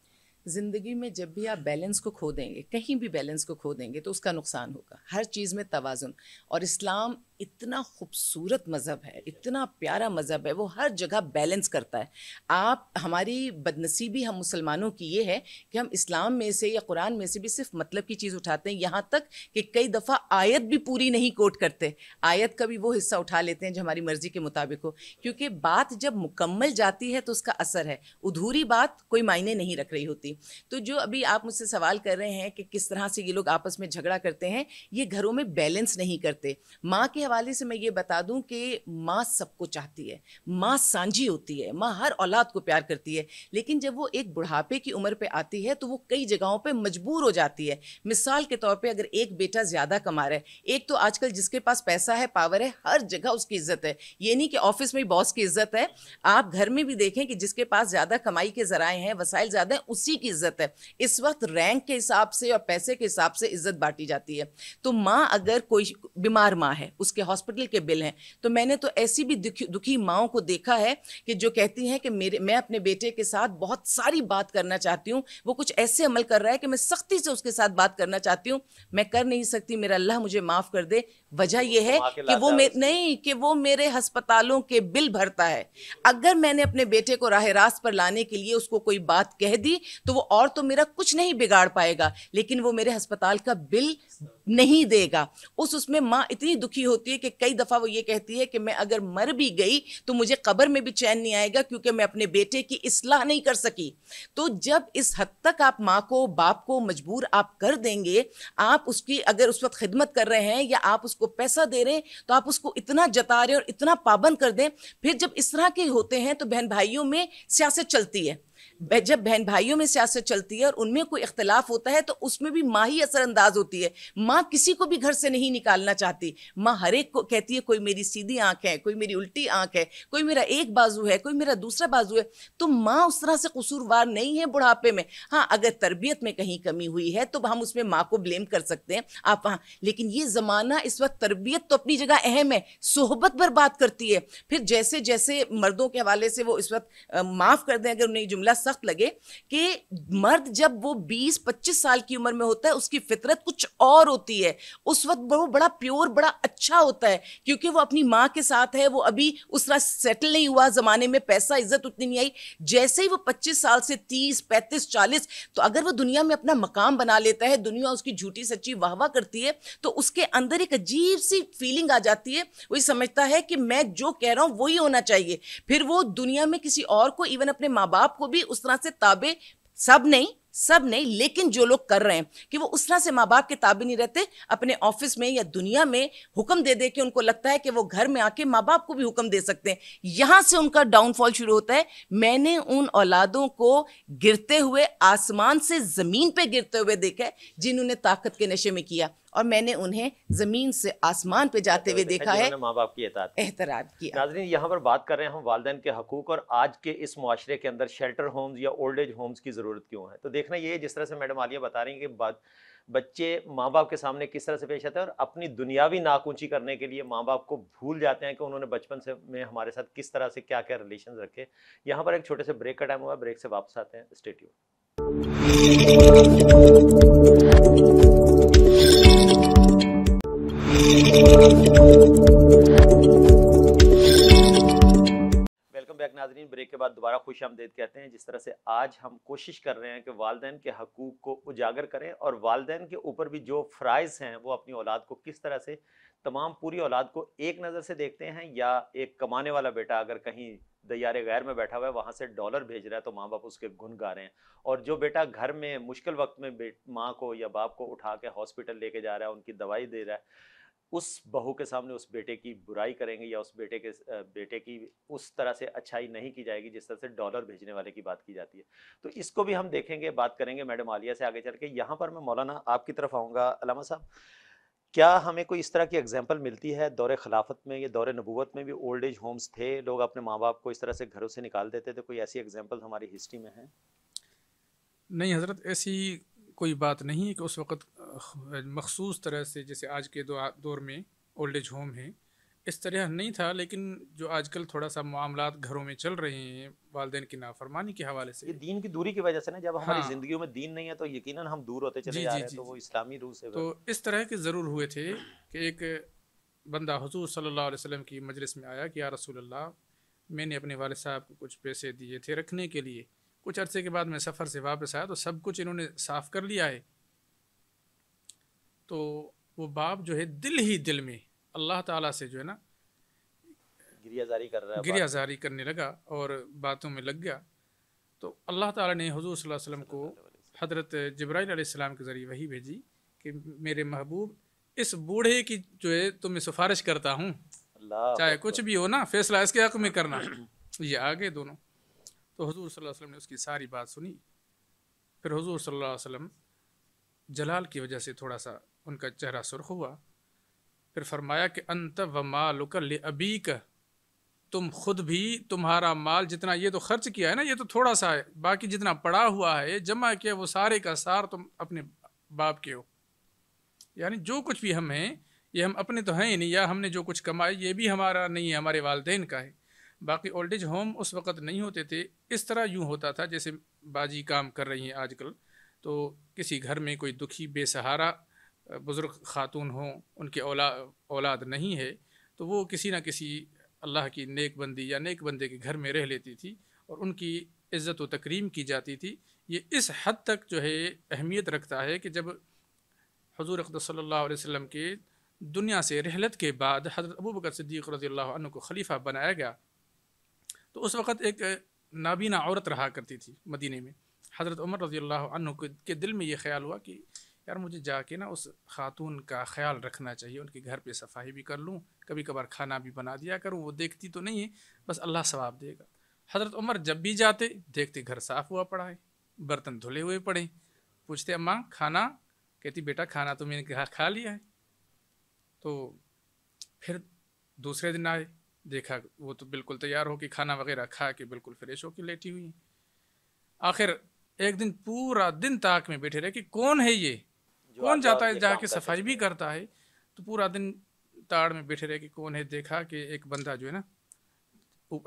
ज़िंदगी में जब भी आप बैलेंस को खो देंगे कहीं भी बैलेंस को खो देंगे तो उसका नुकसान होगा हर चीज़ में तोज़ुन और इस्लाम इतना खूबसूरत मज़हब है इतना प्यारा मज़हब है वो हर जगह बैलेंस करता है आप हमारी बदनसीबी हम मुसलमानों की ये है कि हम इस्लाम में से या कुरान में से भी सिर्फ मतलब की चीज़ उठाते हैं यहाँ तक कि कई दफ़ा आयत भी पूरी नहीं कोट करते आयत का भी वो हिस्सा उठा लेते हैं जो हमारी मर्ज़ी के मुताबिक हो क्योंकि बात जब मुकम्मल जाती है तो उसका असर है अधूरी बात कोई मायने नहीं रख रही होती तो जो अभी आप मुझसे सवाल कर रहे हैं कि किस तरह से ये लोग आपस में झगड़ा करते हैं ये घरों में बैलेंस नहीं करते माँ के हवाले से मैं ये बता दूं कि माँ सबको चाहती है माँ सांझी होती है माँ हर औलाद को प्यार करती है लेकिन जब वो एक बुढ़ापे की उम्र पे आती है तो वो कई जगहों पे मजबूर हो जाती है मिसाल के तौर पे अगर एक बेटा ज़्यादा कमा रहा है एक तो आजकल जिसके पास पैसा है पावर है हर जगह उसकी इज्जत है ये नहीं कि ऑफिस में बॉस की इज्जत है आप घर में भी देखें कि जिसके पास ज़्यादा कमाई के ज़राए हैं वसाइल ज़्यादा हैं उसी की इज्जत है इस वक्त रैंक के हिसाब से और पैसे के हिसाब से इज्जत बांटी जाती है तो माँ अगर कोई बीमार माँ है उसके उसके हॉस्पिटल के बिल हैं तो मैंने तो ऐसी भी दुखी दुखी माओं को देखा है कि जो कहती हैं कि मेरे मैं अपने बेटे के साथ बहुत सारी बात करना चाहती हूँ वो कुछ ऐसे अमल कर रहा है कि मैं सख्ती से उसके साथ बात करना चाहती हूँ मैं कर नहीं सकती मेरा अल्लाह मुझे माफ़ कर दे वजह यह है कि वो नहीं कि वो मेरे हस्पतालों के बिल भरता है अगर मैंने अपने बेटे को राह रास्त पर लाने के लिए उसको कोई बात कह दी तो वो और तो मेरा कुछ नहीं बिगाड़ पाएगा लेकिन वो मेरे अस्पताल का बिल नहीं देगा उस उसमें माँ इतनी दुखी होती है कि कई दफ़ा वो ये कहती है कि मैं अगर मर भी गई तो मुझे कब्र में भी चैन नहीं आएगा क्योंकि मैं अपने बेटे की इसलाह नहीं कर सकी तो जब इस हद तक आप माँ को बाप को मजबूर आप कर देंगे आप उसकी अगर उस वक्त खिदमत कर रहे हैं या आप उसको पैसा दे रहे हैं तो आप उसको इतना जता रहे और इतना पाबंद कर दें फिर जब इस तरह के होते हैं तो बहन भाइयों में सियासत चलती है जब बहन भाइयों में सियासत चलती है और उनमें कोई इख्तलाफ होता है तो उसमें भी माँ ही असरअंदाज होती है माँ किसी को भी घर से नहीं निकालना चाहती माँ हर एक को कहती है कोई मेरी सीधी आंख है कोई मेरी उल्टी आंख है कोई मेरा एक बाजू है कोई मेरा दूसरा बाजू है तो माँ उस तरह से कसूरवार नहीं है बुढ़ापे में हाँ अगर तरबियत में कहीं कमी हुई है तो हम उसमें माँ को ब्लेम कर सकते हैं आप हाँ लेकिन ये ज़माना इस वक्त तरबियत तो अपनी जगह अहम है सोहबत पर बात करती है फिर जैसे जैसे मर्दों के हवाले से वो इस वक्त माफ़ कर दें अगर उन्हें जुमला सख्त लगे कि मर्द जब वो 20-25 साल की उम्र में होता है उसकी फितरत कुछ और होती है उस वक्त वो बड़ा प्योर बड़ा अच्छा होता है क्योंकि वो अपनी माँ के साथ है वो अभी उस तरह सेटल नहीं हुआ ज़माने में पैसा इज्जत उतनी नहीं आई जैसे ही वो पच्चीस साल से तीस पैंतीस चालीस तो अगर वो दुनिया में अपना मकाम बना लेता है दुनिया उसकी झूठी सच्ची वाहवा करती है तो उसके अंदर एक अजीब सी फीलिंग आ जाती है वही समझता है कि मैं जो कह रहा हूँ वही होना चाहिए फिर वो दुनिया में किसी और को इवन अपने माँ बाप को भी उस तरह से ताबे सब नहीं सब नहीं लेकिन जो लोग कर रहे हैं कि वो उस तरह से माँ बाप के ताबे नहीं रहते अपने ऑफिस में या दुनिया में हुक्म दे दे के उनको लगता है कि वो घर में आके माँ बाप को भी हुक्म दे सकते हैं यहाँ से उनका डाउनफॉल शुरू होता है मैंने उन औलादों को गिरते हुए आसमान से ज़मीन पर गिरते हुए देखा है जिन्होंने ताकत के नशे में किया और मैंने उन्हें ज़मीन से आसमान पे जाते हुए देखा है माँ बाप की एहतराब किया नाजरीन यहाँ पर बात कर रहे हैं हम वाले के हकूक़ और आज के इस माशरे के अंदर शेल्टर होम्स या ओल्ड एज होम्स की ज़रूरत क्यों है तो देखना ये जिस तरह से मैडम आलिया बता रही है कि बच्चे माँ बाप के सामने किस तरह से पेश आते हैं और अपनी दुनियावी नाक करने के लिए माँ बाप को भूल जाते हैं कि उन्होंने बचपन से में हमारे साथ किस तरह से क्या क्या रिलेशन रखे यहाँ पर एक छोटे से ब्रेक का टाइम हुआ ब्रेक से वापस आते हैं स्टेट्यू वेलकम बैक नाजरीन ब्रेक के बाद दोबारा खुश आमदेद कहते हैं जिस तरह से आज हम कोशिश कर रहे हैं कि वालदेन के हकूक़ को उजागर करें और वालदेन के ऊपर भी जो फ्राइज हैं वो अपनी औलाद को किस तरह से तमाम पूरी औलाद को एक नज़र से देखते हैं या एक कमाने वाला बेटा अगर कहीं दयारे गैर में बैठा हुआ है वहाँ से डॉलर भेज रहा है तो माँ बाप उसके गुन गा रहे हैं और जो बेटा घर में मुश्किल वक्त में माँ को या बाप को उठा के हॉस्पिटल लेके जा रहा है उनकी दवाई दे रहा है उस बहू के सामने उस बेटे की बुराई करेंगे या उस बेटे के बेटे की उस तरह से अच्छाई नहीं की जाएगी जिस तरह से डॉलर भेजने वाले की बात की जाती है तो इसको भी हम देखेंगे बात करेंगे मैडम आलिया से आगे चल के यहाँ पर मैं मौलाना आपकी तरफ आऊँगा अलामा साहब क्या हमें कोई इस तरह की एग्जाम्पल मिलती है दौरे खिलाफत में या दौरे नबूत में भी ओल्ड एज होम्स थे लोग अपने माँ बाप को इस तरह से घरों से निकाल देते थे कोई ऐसी एग्जाम्पल हमारी हिस्ट्री में है नहीं हजरत ऐसी कोई बात नहीं है कि उस वक़्त मखसूस तरह से जैसे आज के दौर में ओल्ड एज होम है इस तरह नहीं था लेकिन जो आजकल थोड़ा सा मामला घरों में चल रहे हैं वालदेन की नाफरमानी के हवाले से ये दीन की दूरी की वजह से ना जब हमारी हाँ। जिंदगी में दीन नहीं है तो यकीनन हम दूर होते चले जा रहे हैं तो वो इस्लामी रूह से तो इस तरह के ज़रूर हुए थे कि एक बंदा हजूर सल्ला वसलम की मजलिस में आया कि या रसूल मैंने अपने वाले साहब को कुछ पैसे दिए थे रखने के लिए कुछ अरसे के बाद मैं सफ़र से वापस आया तो सब कुछ इन्होंने साफ़ कर लिया है तो वो बाप जो है दिल ही दिल में अल्लाह ताला से जो है ना गिरियाजारी कर रहा गिरियाजारी करने लगा और बातों में लग गया तो अल्लाह ताला ने हजूर वसल्लम को हज़रत जब्राईल के ज़रिए वही भेजी कि मेरे महबूब इस बूढ़े की जो है तो मैं सिफारिश करता हूँ चाहे कुछ भी हो ना फैसला इसके हक में करना ये आगे दोनों तो हजूर सल्लल्लाहु वसल्लम ने उसकी सारी बात सुनी फिर हजूर सल्लल्लाहु वसल्लम जलाल की वजह से थोड़ा सा उनका चेहरा सुर्ख हुआ फिर फरमाया कि अंत व माल अबी अबीक तुम खुद भी तुम्हारा माल जितना ये तो खर्च किया है ना ये तो थोड़ा सा है बाकी जितना पड़ा हुआ है जमा किया वो सारे का सार तुम अपने बाप के हो यानी जो कुछ भी हम हैं ये हम अपने तो हैं ही नहीं या हमने जो कुछ कमाए ये भी हमारा नहीं है हमारे वालदेन का है बाकी ओल्ड एज होम उस वक़्त नहीं होते थे इस तरह यूँ होता था जैसे बाजी काम कर रही हैं आजकल तो किसी घर में कोई दुखी बेसहारा बुज़ुर्ग खातून हों उनके औला औलाद नहीं है तो वो किसी ना किसी अल्लाह की नेक बंदी या नेक बंदे के घर में रह लेती थी और उनकी इज़्ज़त व तकरीम की जाती थी ये इस हद तक जो है अहमियत रखता है कि जब हजूर सल्लल्लाहु अलैहि वसम के दुनिया से रहलत के बाद हज़रत अबू बकर सिद्दीक़ रज़ी अल्लाह को खलीफा बनाया गया तो उस वक़्त एक नाबीना औरत रहा करती थी मदीने में हज़रत उमर रज़ी अल्लाह के दिल में ये ख्याल हुआ कि यार मुझे जाके ना उस खातून का ख्याल रखना चाहिए उनके घर पे सफाई भी कर लूँ कभी कभार खाना भी बना दिया करूँ वो देखती तो नहीं है बस अल्लाह सवाब देगा हज़रत उमर जब भी जाते देखते घर साफ़ हुआ पड़ा है बर्तन धुले हुए पड़े पूछते अम्मा खाना कहती बेटा खाना तो मैंने खा खा लिया है तो फिर दूसरे दिन आए देखा वो तो बिल्कुल तैयार हो कि खाना वगैरह खा के बिल्कुल फ्रेश होकर लेटी हुई आखिर एक दिन पूरा दिन ताक में बैठे रहे कि कौन है ये कौन जाता है जाके सफाई भी करता है तो पूरा दिन ताड़ में बैठे रहे कि कौन है देखा कि एक बंदा जो है ना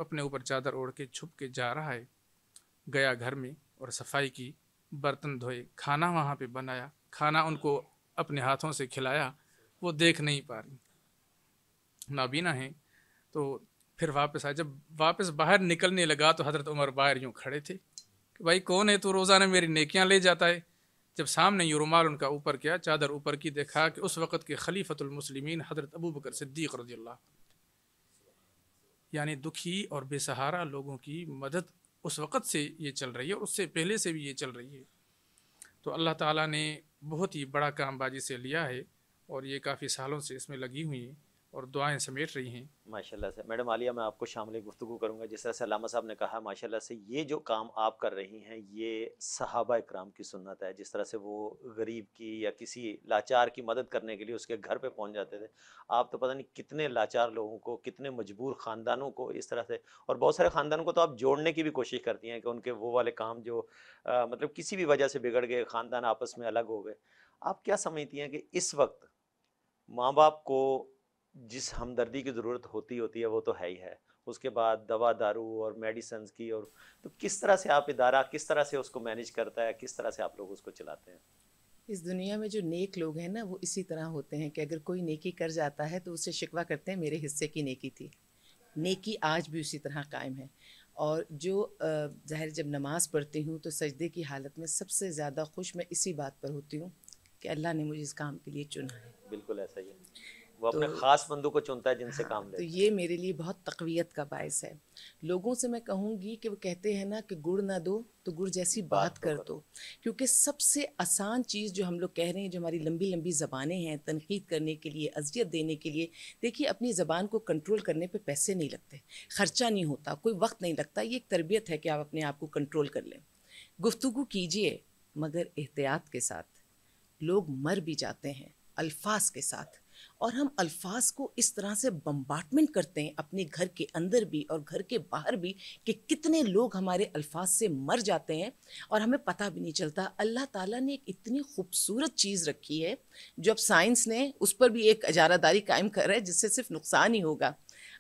अपने ऊपर चादर ओढ़ के छुप के जा रहा है गया घर में और सफाई की बर्तन धोए खाना वहाँ पे बनाया खाना उनको अपने हाथों से खिलाया वो देख नहीं पा रही नाबीना है तो फिर वापस आया जब वापस बाहर निकलने लगा तो हज़रत उमर बाहर यूँ खड़े थे कि भाई कौन है तो रोज़ाना मेरी नेकियाँ ले जाता है जब सामने यूँ रुमाल उनका ऊपर किया चादर ऊपर की देखा कि उस वक़्त के खलीफतमसलिमिन हज़रत अबू बकर सिद्दीक रजील्ला यानी दुखी और बेसहारा लोगों की मदद उस वक़्त से ये चल रही है और उससे पहले से भी ये चल रही है तो अल्लाह ताला ने बहुत ही बड़ा काम बाजी से लिया है और ये काफ़ी सालों से इसमें लगी हुई हैं और दुआएं समेट रही हैं माशाल्लाह से मैडम आलिया मैं आपको शामिल गुफ्तु करूंगा जिस तरह से अलामा साहब ने कहा माशाल्लाह से ये जो काम आप कर रही हैं ये सहाबा इक्राम की सुन्नत है जिस तरह से वो गरीब की या किसी लाचार की मदद करने के लिए उसके घर पे पहुंच जाते थे आप तो पता नहीं कितने लाचार लोगों को कितने मजबूर ख़ानदानों को इस तरह से और बहुत सारे ख़ानदानों को तो आप जोड़ने की भी कोशिश करती हैं कि उनके वो वाले काम जो आ, मतलब किसी भी वजह से बिगड़ गए ख़ानदान आपस में अलग हो गए आप क्या समझती हैं कि इस वक्त माँ बाप को जिस हमदर्दी की ज़रूरत होती होती है वो तो है ही है उसके बाद दवा दारू और मेडिसन की और तो किस तरह से आप इदारा किस तरह से उसको मैनेज करता है किस तरह से आप लोग उसको चलाते हैं इस दुनिया में जो नेक लोग हैं ना वो इसी तरह होते हैं कि अगर कोई नेकी कर जाता है तो उसे शिकवा करते हैं मेरे हिस्से की नेकी थी नेकी आज भी उसी तरह कायम है और जो ज़ाहिर जब नमाज़ पढ़ती हूँ तो सजदे की हालत में सबसे ज़्यादा खुश मैं इसी बात पर होती हूँ कि अल्लाह ने मुझे इस काम के लिए चुना है बिल्कुल ऐसा ही है वो तो, अपने ख़ास बंदों को चुनता है जिनसे हाँ, काम तो ये मेरे लिए बहुत तकवीत का बायस है लोगों से मैं कहूँगी कि वो कहते हैं ना कि गुड़ ना दो तो गुड़ जैसी बात, बात तो कर दो क्योंकि सबसे आसान चीज़ जो हम लोग कह रहे हैं जो हमारी लंबी लंबी ज़बानें हैं तनकीद करने के लिए अजियत देने के लिए देखिए अपनी ज़बान को कंट्रोल करने पर पैसे नहीं लगते ख़र्चा नहीं होता कोई वक्त नहीं लगता ये एक तरबियत है कि आप अपने आप को कंट्रोल कर लें गुफ्तु कीजिए मगर एहतियात के साथ लोग मर भी जाते हैं अल्फाज के साथ और हम अल्फाज को इस तरह से बम्बार्टमेंट करते हैं अपने घर के अंदर भी और घर के बाहर भी कि कितने लोग हमारे अल्फाज से मर जाते हैं और हमें पता भी नहीं चलता अल्लाह ताला ने एक इतनी खूबसूरत चीज़ रखी है जो अब साइंस ने उस पर भी एक अजारादारी कायम कर रहा है जिससे सिर्फ नुकसान ही होगा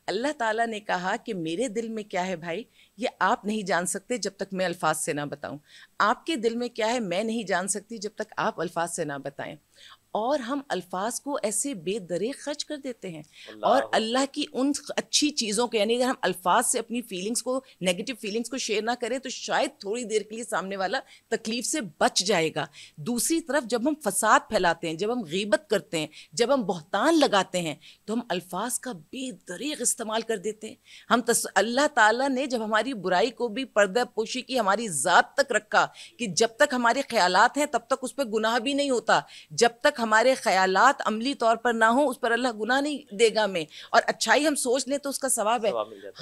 अल्लाह ताला ने कहा कि मेरे दिल में क्या है भाई ये आप नहीं जान सकते जब तक मैं अल्फाज से ना बताऊं आपके दिल में क्या है मैं नहीं जान सकती जब तक आप अल्फाज से ना बताएं और हम अल्फाज को ऐसे बेदरे खर्च कर देते हैं और अल्लाह की उन अच्छी चीज़ों को यानी अगर हम अल्फाज से अपनी फीलिंग्स को नेगेटिव फीलिंग्स को शेयर ना करें तो शायद थोड़ी देर के लिए सामने वाला तकलीफ से बच जाएगा दूसरी तरफ जब हम फसाद फैलाते हैं जब हम गीबत करते हैं जब हम बहतान लगाते हैं तो हम अल्फाज का बेदरीग इस्तेमाल कर देते हैं हम तस अल्लाह ताला ने जब हमारी बुराई को भी पर्दा पोशी की हमारी ज़ात तक रखा कि जब तक हमारे ख्याल हैं तब तक उस पर गुनाह भी नहीं होता जब तक हमारे ख्याल अमली तौर पर ना हो उस पर अल्लाह गुना नहीं देगा हमें और अच्छाई हम सोच लें तो उसका सवाब है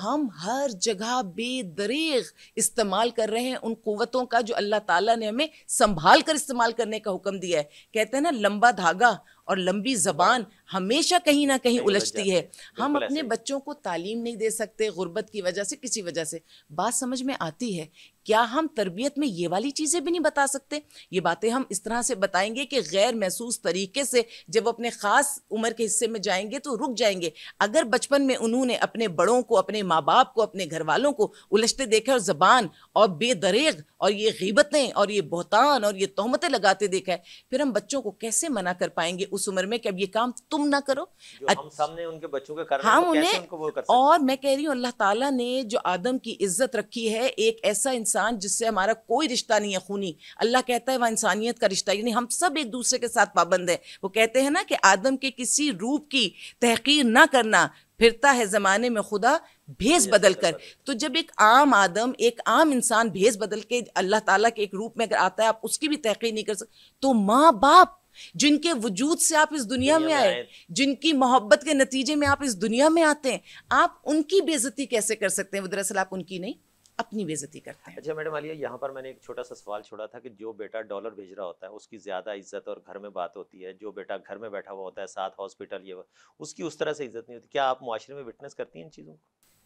हम हर जगह बेदरीग इस्तेमाल कर रहे हैं उन कुतों का जो अल्लाह ताला ने हमें संभाल कर इस्तेमाल करने का हुक्म दिया है कहते हैं ना लंबा धागा और लंबी ज़बान हमेशा कहीं ना कहीं उलझती है हम अपने बच्चों को तालीम नहीं दे सकते गुर्बत की वजह से किसी वजह से बात समझ में आती है क्या हम तरबियत में ये वाली चीज़ें भी नहीं बता सकते ये बातें हम इस तरह से बताएंगे कि गैर महसूस तरीके से जब वो अपने ख़ास उम्र के हिस्से में जाएंगे तो रुक जाएंगे अगर बचपन में उन्होंने अपने बड़ों को अपने माँ बाप को अपने घर वालों को उलझते देखा और ज़बान और बेदरेग और ये गीबतें और ये बहतान और ये तहमतें लगाते देखा है फिर हम बच्चों को कैसे मना कर पाएंगे उस उम्र में कि अब ये काम तुम ना करो अच्छा। हम सामने उनके बच्चों के कारण हम हाँ, तो उन्हें उनको वो कर सकते? और मैं कह रही हूँ अल्लाह ताला ने जो आदम की इज्जत रखी है एक ऐसा इंसान जिससे हमारा कोई रिश्ता नहीं है खूनी अल्लाह कहता है वह इंसानियत का रिश्ता यानी हम सब एक दूसरे के साथ पाबंद है वो कहते हैं ना कि आदम के किसी रूप की तहकीर ना करना फिरता है ज़माने में खुदा भेस बदल कर तो जब एक आम आदम एक आम इंसान भेस बदल के अल्लाह ताला के एक रूप में अगर आता है आप उसकी भी तहकीर नहीं कर सकते तो माँ बाप जिनके वजूद से आप इस दुनिया, में आए जिनकी मोहब्बत के नतीजे में आप इस दुनिया में आते हैं आप उनकी बेजती कैसे कर सकते हैं वो दरअसल आप उनकी नहीं अपनी बेजती करते हैं अच्छा मैडम आलिया यहाँ पर मैंने एक छोटा सा सवाल छोड़ा था कि जो बेटा डॉलर भेज रहा होता है उसकी ज़्यादा इज्जत और घर में बात होती है जो बेटा घर में बैठा हुआ होता है साथ हॉस्पिटल ये उसकी उस तरह से इज्जत नहीं होती क्या आप माशरे में विटनेस करती हैं इन चीज़ों को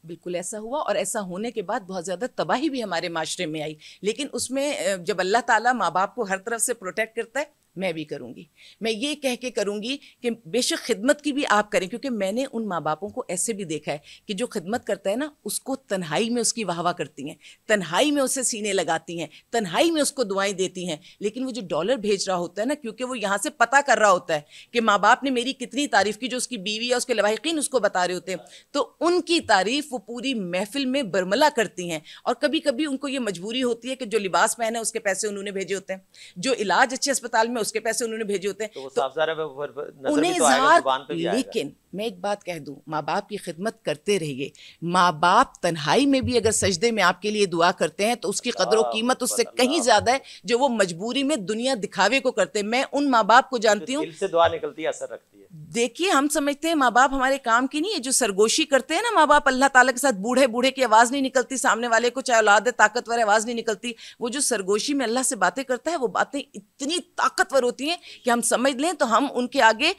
बिल्कुल ऐसा हुआ और ऐसा होने के बाद बहुत ज़्यादा तबाही भी हमारे माशरे में आई लेकिन उसमें जब अल्लाह ताला माँ बाप को हर तरफ से प्रोटेक्ट करता है મેબી करूंगी મે યે કહે કે करूंगी કે बेशक خدمت কি بھی આપ કરે کیونکہ મેને ઉન માબાપો કો એસે ભી દેખા હે કે જો خدمت કરતા હે ના ઉસકો تنہائی મે ઉસકી વાહવા કરતી હે تنہائی મે ઉસે સીને લગાતી હે تنہائی મે ઉસકો દવાઈ deti હે લેકિન વો જો ડોલર ભેજ રહા હોતા હે ના ક્યોકી વો યહા સે pata કર રહા હોતા હે કે માબાપ ને મેરી કિતની તારીફ કી જો ઉસકી بیوی હે ઉસકે લવાહીકિન ઉસકો બતા રહે હોતે તો ઉનકી તારીફ વો પૂરી મહેફિલ મે બરમલા કરતી હે ઓર કભી કભી ઉનકો યે મજબૂરી હોતી હે કે જો લિबास પહેને ઉસકે પૈસે ઉનહોને bheje હોતે જો ઇલાજ ache hospital उसके पैसे उन्होंने भेजे होते हैं तो, तो उन्हें तो इजहार लेकिन मैं एक बात कह दूं माँ बाप की खिदमत करते रहिए माँ बाप तन्हाई में भी अगर सजदे में आपके लिए दुआ करते हैं तो उसकी कदर व कीमत उससे कहीं ज़्यादा है जो वो मजबूरी में दुनिया दिखावे को करते हैं मैं उन माँ बाप को जानती हूँ दुआ निकलती है असर रखती है देखिए हम समझते हैं माँ बाप हमारे काम की नहीं है जो सरगोशी करते हैं ना माँ बाप अल्लाह ताला के साथ बूढ़े बूढ़े की आवाज़ नहीं निकलती सामने वाले को चाहे औलाद है ताकतवर आवाज़ नहीं निकलती वो जो सरगोशी में अल्लाह से बातें करता है वो बातें इतनी ताकतवर होती हैं कि हम समझ लें तो हम उनके आगे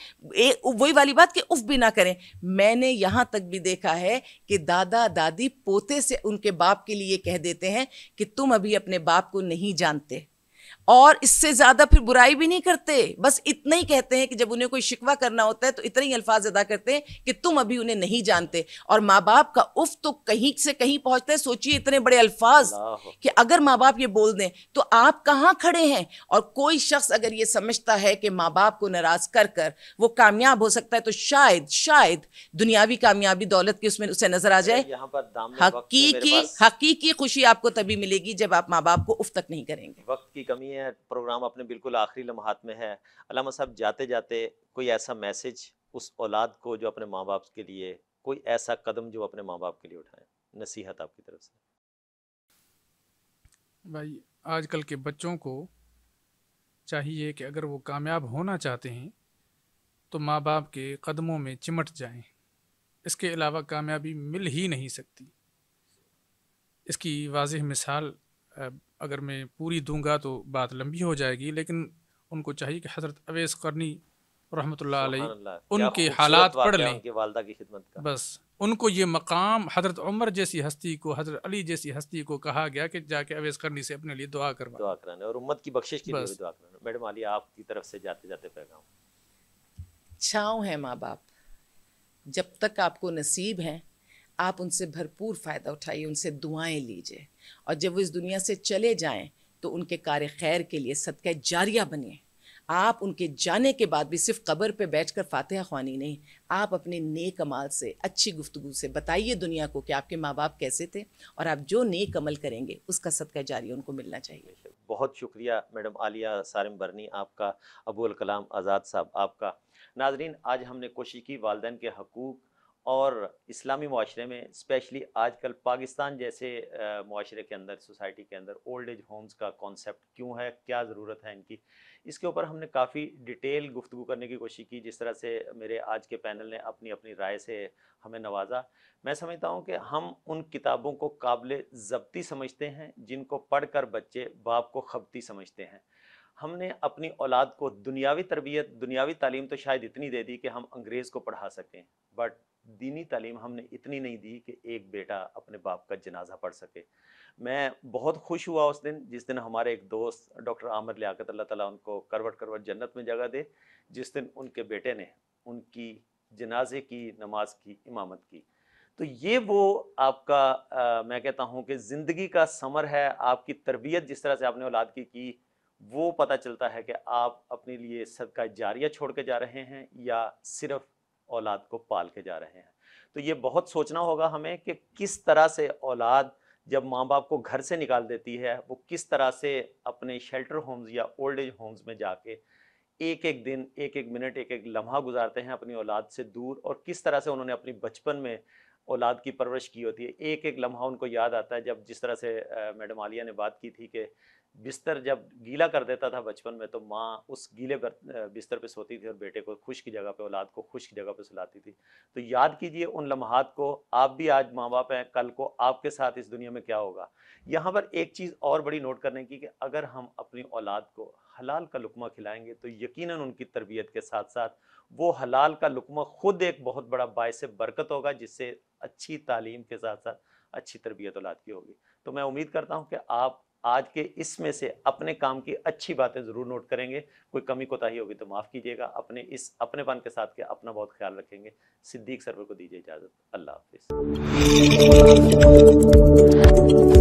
वही वाली बात कि उफ बिन ना करें मैंने यहाँ तक भी देखा है कि दादा दादी पोते से उनके बाप के लिए कह देते हैं कि तुम अभी अपने बाप को नहीं जानते और इससे ज़्यादा फिर बुराई भी नहीं करते बस इतना ही कहते हैं कि जब उन्हें कोई शिकवा करना होता है तो इतने ही अल्फाज अदा करते हैं कि तुम अभी उन्हें नहीं जानते और माँ बाप का उफ तो कहीं से कहीं पहुँचता है सोचिए इतने बड़े अल्फाज कि अगर माँ बाप ये बोल दें तो आप कहाँ खड़े हैं और कोई शख्स अगर ये समझता है कि माँ बाप को नाराज़ कर कर वो कामयाब हो सकता है तो शायद शायद दुनियावी कामयाबी दौलत की उसमें उसे नजर आ जाए हकीकी हकीकी खुशी आपको तभी मिलेगी जब आप माँ बाप को उफ तक नहीं करेंगे वक्त की कमी है हैं प्रोग्राम अपने बिल्कुल आखिरी लम्हात में है अलामा साहब जाते जाते कोई ऐसा मैसेज उस औलाद को जो अपने माँ बाप के लिए कोई ऐसा कदम जो अपने माँ बाप के लिए उठाएं नसीहत आपकी तरफ से भाई आजकल के बच्चों को चाहिए कि अगर वो कामयाब होना चाहते हैं तो माँ बाप के कदमों में चिमट जाएं इसके अलावा कामयाबी मिल ही नहीं सकती इसकी वाज मिसाल अगर मैं पूरी दूंगा तो बात लंबी हो जाएगी लेकिन उनको चाहिए कि हज़रत अवेस करनी रहमत उनके हालात पढ़ लें बस उनको ये मकाम हज़रत उमर जैसी हस्ती को हज़रत अली जैसी हस्ती को कहा गया कि जाके अवेस करनी से अपने लिए दुआ करवा दुआ कराने और उम्मत की बख्शिश की दुआ कराने मैडम आलिया आपकी तरफ से जाते जाते पैगाम छाँव है माँ बाप जब तक आपको नसीब है आप उनसे भरपूर फ़ायदा उठाइए उनसे दुआएं लीजिए और जब वो इस दुनिया से चले जाएं तो उनके कार खैर के लिए सदका जारिया बनिए आप उनके जाने के बाद भी सिर्फ कब्र पे बैठकर फातह ख्वानी नहीं आप अपने नेक अमाल से अच्छी गुफ्तु से बताइए दुनिया को कि आपके माँ बाप कैसे थे और आप जो नेक अमल करेंगे उसका सदका जारी उनको मिलना चाहिए बहुत शुक्रिया मैडम आलिया सारम बरनी आपका अबूल कलाम आज़ाद साहब आपका नाजरीन आज हमने कोशिश की वालदेन के हकूक़ और इस्लामी माशरे में स्पेशली आजकल पाकिस्तान जैसे माशरे के अंदर सोसाइटी के अंदर ओल्ड एज होम्स का कॉन्सेप्ट क्यों है क्या ज़रूरत है इनकी इसके ऊपर हमने काफ़ी डिटेल गुफ्तु करने की कोशिश की जिस तरह से मेरे आज के पैनल ने अपनी अपनी राय से हमें नवाजा मैं समझता हूँ कि हम उन किताबों को काबिल जब्ती समझते हैं जिनको पढ़ कर बच्चे बाप को खपती समझते हैं हमने अपनी औलाद को दुनियावी तरबियत दुनियावी तालीम तो शायद इतनी दे दी कि हम अंग्रेज़ को पढ़ा सकें बट दीनी तालीम हमने इतनी नहीं दी कि एक बेटा अपने बाप का जनाजा पढ़ सके मैं बहुत खुश हुआ उस दिन जिस दिन हमारे एक दोस्त डॉक्टर आमिर लियाकत अल्लाह ताला उनको करवट करवट जन्नत में जगह दे जिस दिन उनके बेटे ने उनकी जनाजे की नमाज की इमामत की तो ये वो आपका आ, मैं कहता हूँ कि ज़िंदगी का समर है आपकी तरबियत जिस तरह से आपने औलाद की की वो पता चलता है कि आप अपने लिए सदका जारिया छोड़ के जा रहे हैं या सिर्फ़ औलाद को पाल के जा रहे हैं तो ये बहुत सोचना होगा हमें कि किस तरह से औलाद जब माँ बाप को घर से निकाल देती है वो किस तरह से अपने शेल्टर होम्स या ओल्ड एज होम्स में जाके एक एक दिन एक एक मिनट एक एक लम्हा गुजारते हैं अपनी औलाद से दूर और किस तरह से उन्होंने अपनी बचपन में औलाद की परवरिश की होती है एक एक लम्हा उनको याद आता है जब जिस तरह से मैडम आलिया ने बात की थी कि बिस्तर जब गीला कर देता था बचपन में तो माँ उस गीले बिस्तर पे सोती थी और बेटे को खुश की जगह पे औलाद को खुश की जगह पे सुलाती थी तो याद कीजिए उन लम्हात को आप भी आज माँ बाप हैं कल को आपके साथ इस दुनिया में क्या होगा यहाँ पर एक चीज़ और बड़ी नोट करने की कि अगर हम अपनी औलाद को हलाल का लुकमा खिलाएंगे तो यकीन उनकी तरबियत के साथ साथ वो हलाल का लुकमा खुद एक बहुत बड़ा बायस बरकत होगा जिससे अच्छी तालीम के साथ साथ अच्छी तरबियत औलाद की होगी तो मैं उम्मीद करता हूँ कि आप आज के इसमें से अपने काम की अच्छी बातें ज़रूर नोट करेंगे कोई कमी कोताही होगी तो माफ़ कीजिएगा अपने इस अपनेपन के साथ के अपना बहुत ख्याल रखेंगे सिद्दीक सर्वे को दीजिए इजाज़त अल्लाह हाफिज़